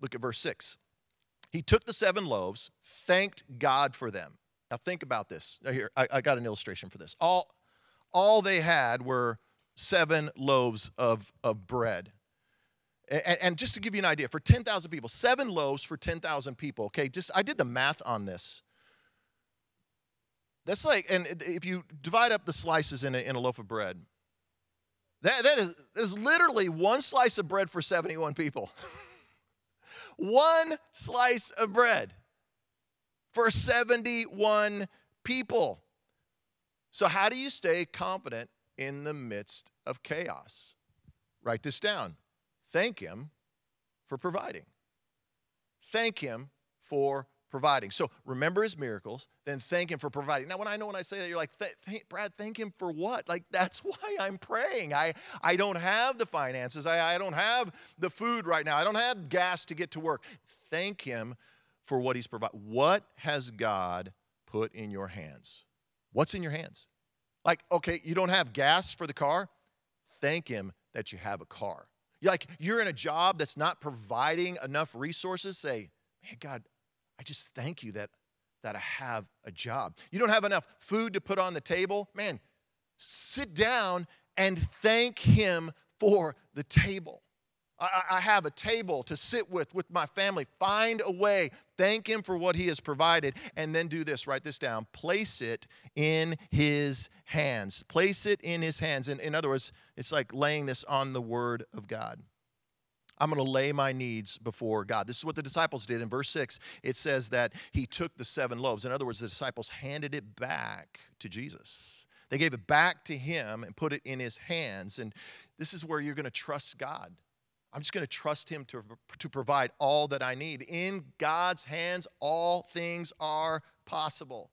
Look at verse 6. He took the seven loaves, thanked God for them. Now think about this. Here, I, I got an illustration for this. All, all they had were seven loaves of, of bread. And, and just to give you an idea, for 10,000 people, seven loaves for 10,000 people, okay, just I did the math on this. That's like, and if you divide up the slices in a, in a loaf of bread, that, that, is, that is literally one slice of bread for 71 people. one slice of bread for 71 people. So, how do you stay confident in the midst of chaos? Write this down. Thank Him for providing, thank Him for providing. So remember his miracles, then thank him for providing. Now, when I know when I say that, you're like, th- th- Brad, thank him for what? Like, that's why I'm praying. I, I don't have the finances. I, I don't have the food right now. I don't have gas to get to work. Thank him for what he's provided. What has God put in your hands? What's in your hands? Like, okay, you don't have gas for the car? Thank him that you have a car. you like, you're in a job that's not providing enough resources? Say, man, God, I just thank you that, that I have a job. You don't have enough food to put on the table? Man, sit down and thank Him for the table. I, have a table to sit with with my family. Find a way. Thank Him for what He has provided. And then do this write this down. Place it in His hands. Place it in His hands. In, in other words, it's like laying this on the Word of God. I'm going to lay my needs before God. This is what the disciples did. In verse 6, it says that he took the seven loaves. In other words, the disciples handed it back to Jesus. They gave it back to him and put it in his hands. And this is where you're going to trust God. I'm just going to trust him to, to provide all that I need. In God's hands, all things are possible.